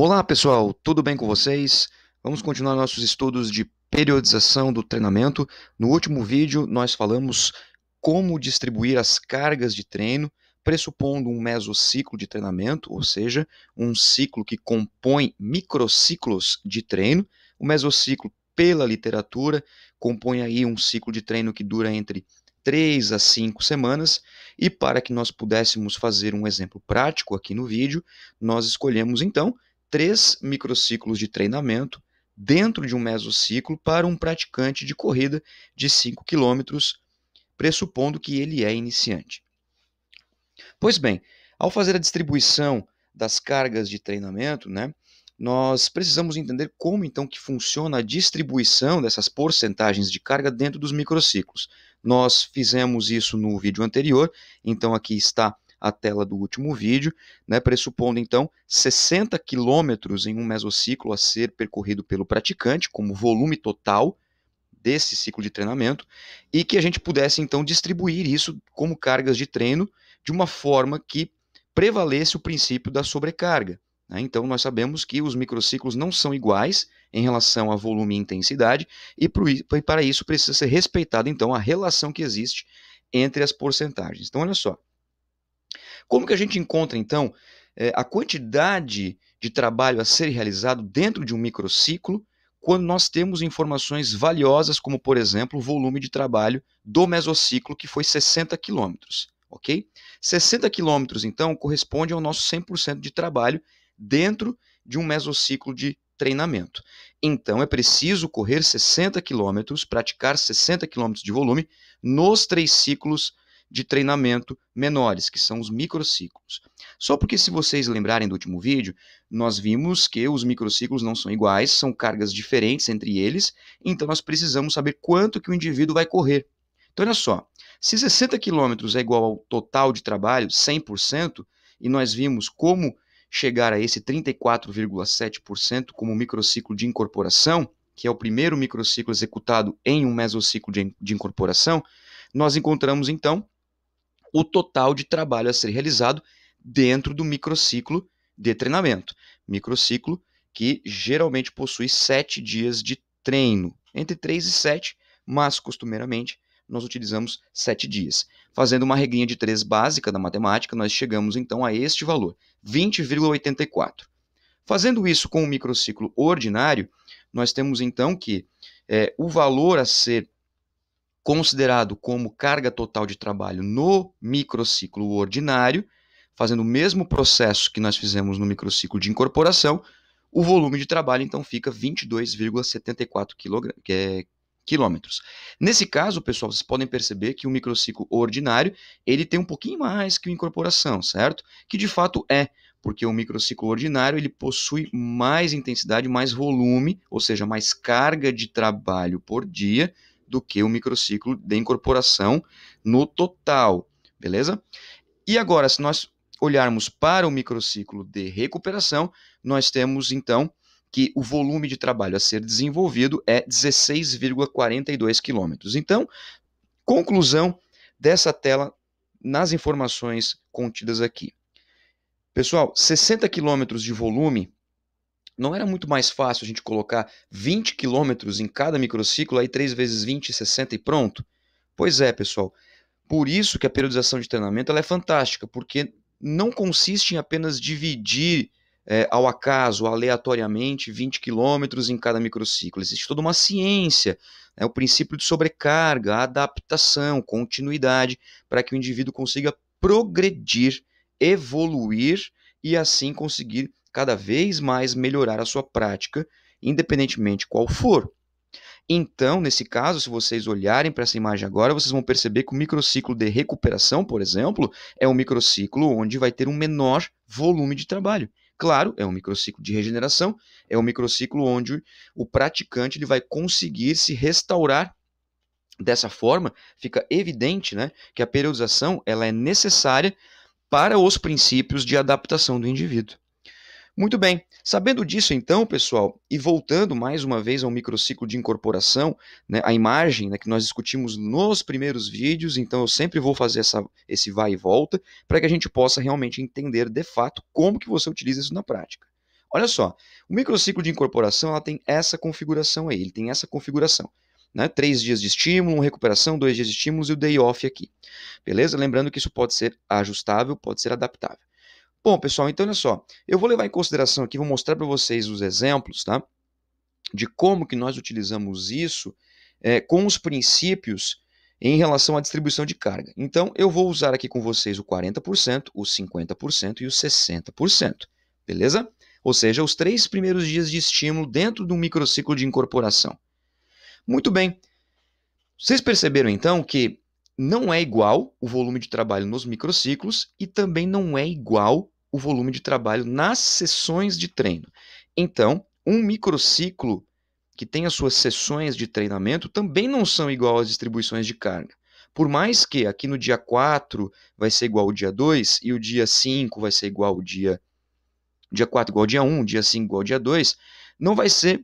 Olá pessoal, tudo bem com vocês? Vamos continuar nossos estudos de periodização do treinamento. No último vídeo, nós falamos como distribuir as cargas de treino, pressupondo um mesociclo de treinamento, ou seja, um ciclo que compõe microciclos de treino. O mesociclo, pela literatura, compõe aí um ciclo de treino que dura entre 3 a 5 semanas, e para que nós pudéssemos fazer um exemplo prático aqui no vídeo, nós escolhemos então três microciclos de treinamento dentro de um mesociclo para um praticante de corrida de 5 km, pressupondo que ele é iniciante. Pois bem, ao fazer a distribuição das cargas de treinamento, né, nós precisamos entender como então que funciona a distribuição dessas porcentagens de carga dentro dos microciclos. Nós fizemos isso no vídeo anterior, então aqui está a tela do último vídeo, né, pressupondo então 60 quilômetros em um mesociclo a ser percorrido pelo praticante, como volume total desse ciclo de treinamento, e que a gente pudesse então distribuir isso como cargas de treino de uma forma que prevalecesse o princípio da sobrecarga. Né? Então, nós sabemos que os microciclos não são iguais em relação a volume e intensidade, e para isso precisa ser respeitada então a relação que existe entre as porcentagens. Então, olha só, como que a gente encontra, então, é, a quantidade de trabalho a ser realizado dentro de um microciclo quando nós temos informações valiosas, como, por exemplo, o volume de trabalho do mesociclo, que foi 60 quilômetros, ok? 60 quilômetros, então, corresponde ao nosso 100% de trabalho dentro de um mesociclo de treinamento. Então, é preciso correr 60 quilômetros, praticar 60 quilômetros de volume nos três ciclos de treinamento menores, que são os microciclos. Só porque, se vocês lembrarem do último vídeo, nós vimos que os microciclos não são iguais, são cargas diferentes entre eles, então nós precisamos saber quanto que o indivíduo vai correr. Então, olha só, se 60 quilômetros é igual ao total de trabalho, 100%, e nós vimos como chegar a esse 34,7% como microciclo de incorporação, que é o primeiro microciclo executado em um mesociclo de incorporação, nós encontramos então o total de trabalho a ser realizado dentro do microciclo de treinamento. Microciclo que geralmente possui sete dias de treino, entre três e sete, mas costumeiramente nós utilizamos sete dias. Fazendo uma regrinha de três básica da matemática, nós chegamos então a este valor, 20,84. Fazendo isso com o microciclo ordinário, nós temos então que é, o valor a ser considerado como carga total de trabalho no microciclo ordinário, fazendo o mesmo processo que nós fizemos no microciclo de incorporação, o volume de trabalho então fica 22,74 é quilômetros. Nesse caso, pessoal, vocês podem perceber que o microciclo ordinário ele tem um pouquinho mais que o incorporação, certo? Que de fato é, porque o microciclo ordinário ele possui mais intensidade, mais volume, ou seja, mais carga de trabalho por dia do que o microciclo de incorporação no total, beleza? E agora, se nós olharmos para o microciclo de recuperação, nós temos então que o volume de trabalho a ser desenvolvido é 16,42 quilômetros. Então, conclusão dessa tela nas informações contidas aqui. Pessoal, 60 quilômetros de volume não era muito mais fácil a gente colocar 20 quilômetros em cada microciclo, aí 3 vezes 20, 60 e pronto? Pois é, pessoal. Por isso que a periodização de treinamento ela é fantástica, porque não consiste em apenas dividir é, ao acaso, aleatoriamente, 20 quilômetros em cada microciclo. Existe toda uma ciência, né, o princípio de sobrecarga, adaptação, continuidade, para que o indivíduo consiga progredir, evoluir e assim conseguir cada vez mais melhorar a sua prática, independentemente qual for. Então, nesse caso, se vocês olharem para essa imagem agora, vocês vão perceber que o microciclo de recuperação, por exemplo, é um microciclo onde vai ter um menor volume de trabalho. Claro, é um microciclo de regeneração, é um microciclo onde o praticante ele vai conseguir se restaurar. Dessa forma, fica evidente né, que a periodização ela é necessária para os princípios de adaptação do indivíduo. Muito bem. Sabendo disso, então, pessoal, e voltando mais uma vez ao microciclo de incorporação, né, a imagem né, que nós discutimos nos primeiros vídeos, então eu sempre vou fazer essa, esse vai e volta para que a gente possa realmente entender de fato como que você utiliza isso na prática. Olha só, o microciclo de incorporação ela tem essa configuração aí, ele tem essa configuração. Né? Três dias de estímulo, recuperação, dois dias de estímulos e o day off aqui. Beleza? Lembrando que isso pode ser ajustável, pode ser adaptável. Bom, pessoal, então olha só. Eu vou levar em consideração aqui, vou mostrar para vocês os exemplos, tá? De como que nós utilizamos isso é, com os princípios em relação à distribuição de carga. Então, eu vou usar aqui com vocês o 40%, o 50% e o 60%, beleza? Ou seja, os três primeiros dias de estímulo dentro de um microciclo de incorporação. Muito bem. Vocês perceberam então que não é igual o volume de trabalho nos microciclos e também não é igual o volume de trabalho nas sessões de treino. Então, um microciclo que tem as suas sessões de treinamento também não são igual às distribuições de carga. Por mais que aqui no dia 4 vai ser igual ao dia 2 e o dia 5 vai ser igual ao dia dia 4 igual ao dia 1, dia 5 igual ao dia 2, não vai ser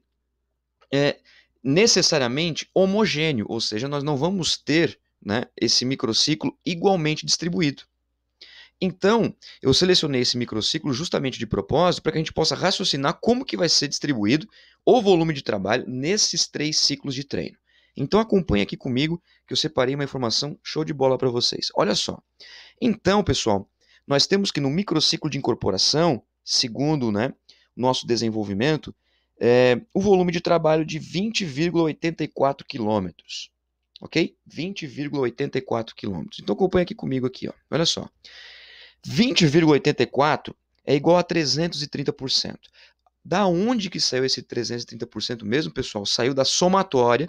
é, necessariamente homogêneo, ou seja, nós não vamos ter né, esse microciclo igualmente distribuído. Então, eu selecionei esse microciclo justamente de propósito para que a gente possa raciocinar como que vai ser distribuído o volume de trabalho nesses três ciclos de treino. Então acompanhe aqui comigo que eu separei uma informação show de bola para vocês. Olha só. Então, pessoal, nós temos que no microciclo de incorporação, segundo né, nosso desenvolvimento, é, o volume de trabalho de 20,84 quilômetros ok? 20,84 quilômetros. Então acompanha aqui comigo aqui, ó. olha só. 20,84 é igual a 330%. Da onde que saiu esse 330% mesmo, pessoal? Saiu da somatória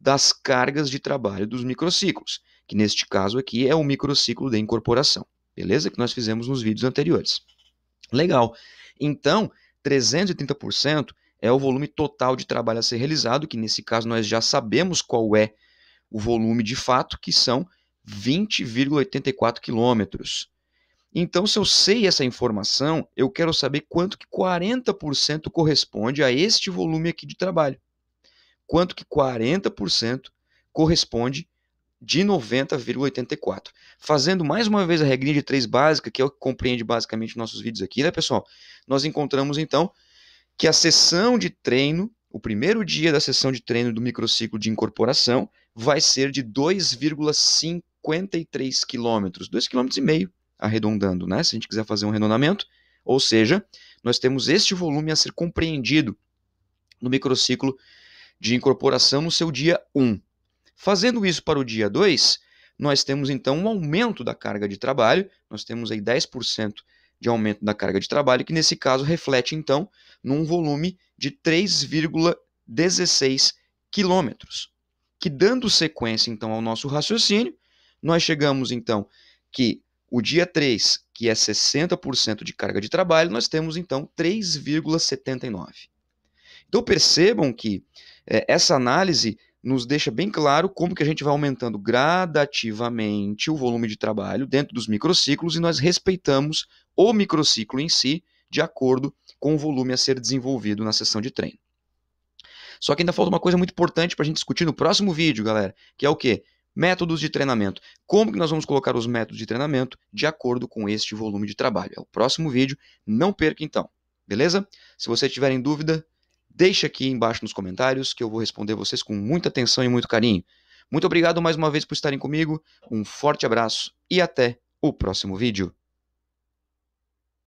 das cargas de trabalho dos microciclos, que neste caso aqui é o microciclo de incorporação, beleza? Que nós fizemos nos vídeos anteriores. Legal. Então, 330% é o volume total de trabalho a ser realizado, que nesse caso nós já sabemos qual é o volume de fato, que são 20,84 quilômetros. Então, se eu sei essa informação, eu quero saber quanto que 40% corresponde a este volume aqui de trabalho. Quanto que 40% corresponde de 90,84. Fazendo mais uma vez a regrinha de três básica, que é o que compreende basicamente nossos vídeos aqui, né, pessoal? Nós encontramos então que a sessão de treino o primeiro dia da sessão de treino do microciclo de incorporação vai ser de 2,53 km, 2,5 km arredondando, né? Se a gente quiser fazer um arredondamento, ou seja, nós temos este volume a ser compreendido no microciclo de incorporação no seu dia 1. Fazendo isso para o dia 2, nós temos então um aumento da carga de trabalho, nós temos aí 10% de aumento da carga de trabalho, que nesse caso reflete então num volume de 3,16 quilômetros. Que dando sequência então ao nosso raciocínio, nós chegamos então que o dia 3, que é 60% de carga de trabalho, nós temos então 3,79. Então percebam que eh, essa análise nos deixa bem claro como que a gente vai aumentando gradativamente o volume de trabalho dentro dos microciclos e nós respeitamos o microciclo em si de acordo com o volume a ser desenvolvido na sessão de treino. Só que ainda falta uma coisa muito importante para a gente discutir no próximo vídeo, galera, que é o que Métodos de treinamento. Como que nós vamos colocar os métodos de treinamento de acordo com este volume de trabalho? É o próximo vídeo, não perca então, beleza? Se você tiverem dúvida, Deixe aqui embaixo nos comentários que eu vou responder vocês com muita atenção e muito carinho. Muito obrigado mais uma vez por estarem comigo, um forte abraço e até o próximo vídeo.